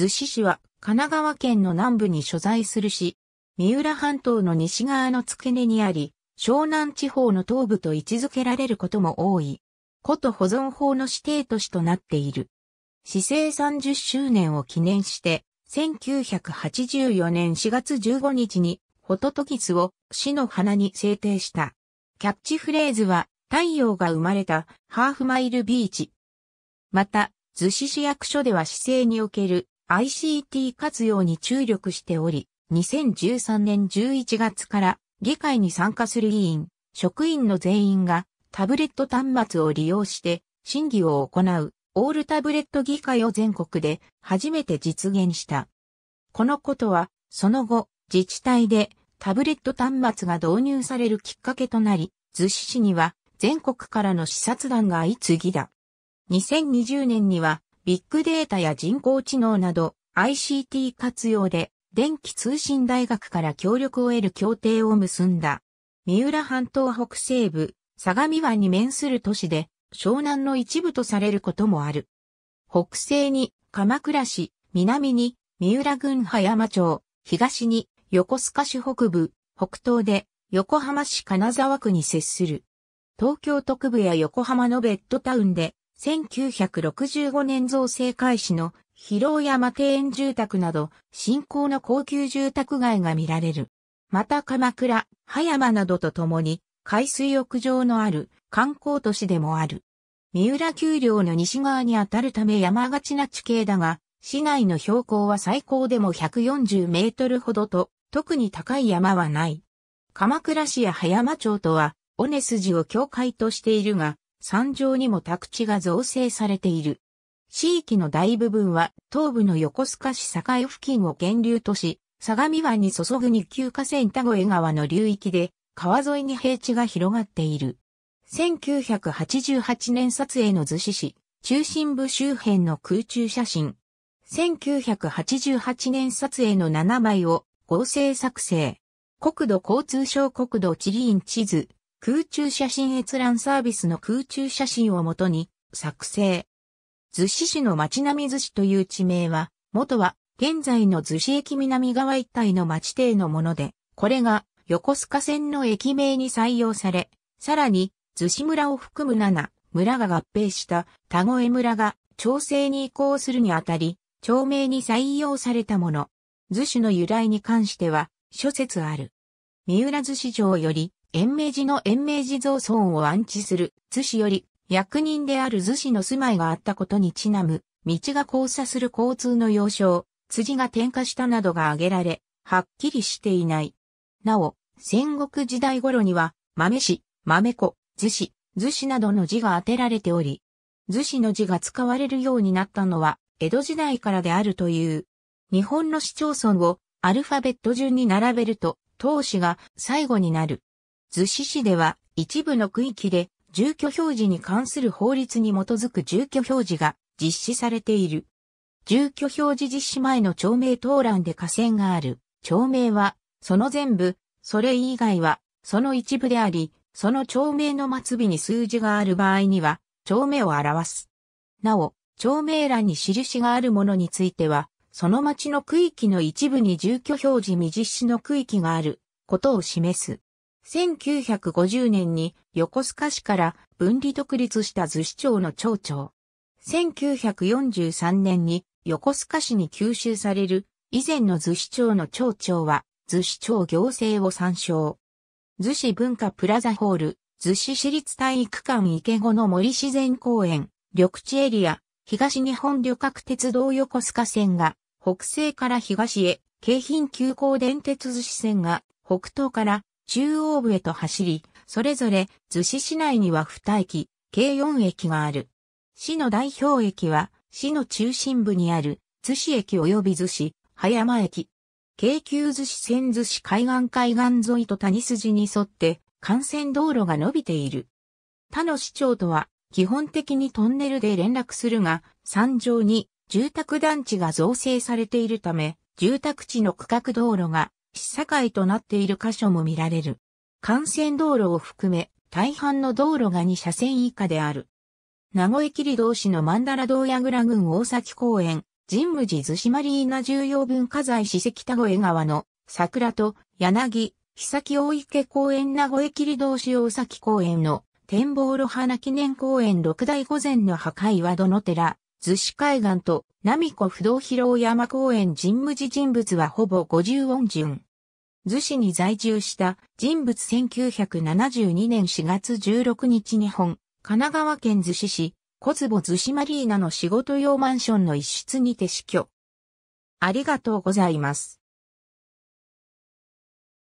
逗子市は神奈川県の南部に所在する市、三浦半島の西側の付け根にあり、湘南地方の東部と位置づけられることも多い。古都保存法の指定都市となっている。市政30周年を記念して、1984年4月15日に、ホトトギスを市の花に制定した。キャッチフレーズは、太陽が生まれたハーフマイルビーチ。また、逗子市役所では市政における ICT 活用に注力しており、2013年11月から議会に参加する委員、職員の全員がタブレット端末を利用して審議を行うオールタブレット議会を全国で初めて実現した。このことは、その後、自治体でタブレット端末が導入されるきっかけとなり、逗子市には全国からの視察団が相次ぎだ。2020年にはビッグデータや人工知能など ICT 活用で電気通信大学から協力を得る協定を結んだ。三浦半島北西部、相模湾に面する都市で湘南の一部とされることもある。北西に鎌倉市、南に三浦郡葉山町、東に横須賀市北部、北東で横浜市金沢区に接する。東京特部や横浜のベッドタウンで1965年造成開始の広山庭園住宅など、新興の高級住宅街が見られる。また鎌倉、葉山などとともに、海水浴場のある観光都市でもある。三浦丘陵の西側にあたるため山がちな地形だが、市内の標高は最高でも140メートルほどと、特に高い山はない。鎌倉市や葉山町とは、尾根筋を境界としているが、山上にも宅地が造成されている。地域の大部分は東部の横須賀市境付近を源流とし、相模湾に注ぐ二級河川田越川の流域で、川沿いに平地が広がっている。1988年撮影の図紙市、中心部周辺の空中写真。1988年撮影の7枚を合成作成。国土交通省国土地理院地図、空中写真閲覧サービスの空中写真をもとに作成。逗子市の町並逗子という地名は、元は現在の逗子駅南側一帯の町邸のもので、これが横須賀線の駅名に採用され、さらに逗子村を含む7村が合併した田越村が調整に移行するにあたり、町名に採用されたもの。逗子の由来に関しては諸説ある。三浦逗子城より延命寺の延命寺造村を安置する、図氏より、役人である図氏の住まいがあったことにちなむ、道が交差する交通の要衝、辻が点火したなどが挙げられ、はっきりしていない。なお、戦国時代頃には、豆子、豆子、図氏、図氏などの字が当てられており、図子の字が使われるようになったのは、江戸時代からであるという。日本の市町村をアルファベット順に並べると、当氏が最後になる。逗子市では一部の区域で住居表示に関する法律に基づく住居表示が実施されている。住居表示実施前の町名登欄で河川がある。町名は、その全部、それ以外は、その一部であり、その町名の末尾に数字がある場合には、町名を表す。なお、町名欄に印があるものについては、その町の区域の一部に住居表示未実施の区域があることを示す。1950年に横須賀市から分離独立した逗子町の町長。1943年に横須賀市に吸収される以前の逗子町の町長は逗子町行政を参照。逗子文化プラザホール、逗子市立体育館池後の森自然公園、緑地エリア、東日本旅客鉄道横須賀線が北西から東へ、京浜急行電鉄逗子線が北東から中央部へと走り、それぞれ逗子市内には2駅、計4駅がある。市の代表駅は、市の中心部にある逗子駅及び逗子、葉山駅。京急逗子線逗子海岸海岸沿いと谷筋に沿って幹線道路が伸びている。他の市長とは基本的にトンネルで連絡するが、山上に住宅団地が造成されているため、住宅地の区画道路が市境となっている箇所も見られる。幹線道路を含め、大半の道路が2車線以下である。名古屋切道市の曼荼羅洞矢倉郡大崎公園、神武寺逗子マリーナ重要文化財史跡田越川の桜と柳、久大池公園名古屋切道市大崎公園の展望路花記念公園六大御前の破壊はどの寺、逗子海岸とミ子不動広山公園人武寺人物はほぼ五十音順。逗子に在住した人物1972年4月16日日本、神奈川県逗子市、小坪逗子マリーナの仕事用マンションの一室にて死去。ありがとうございます。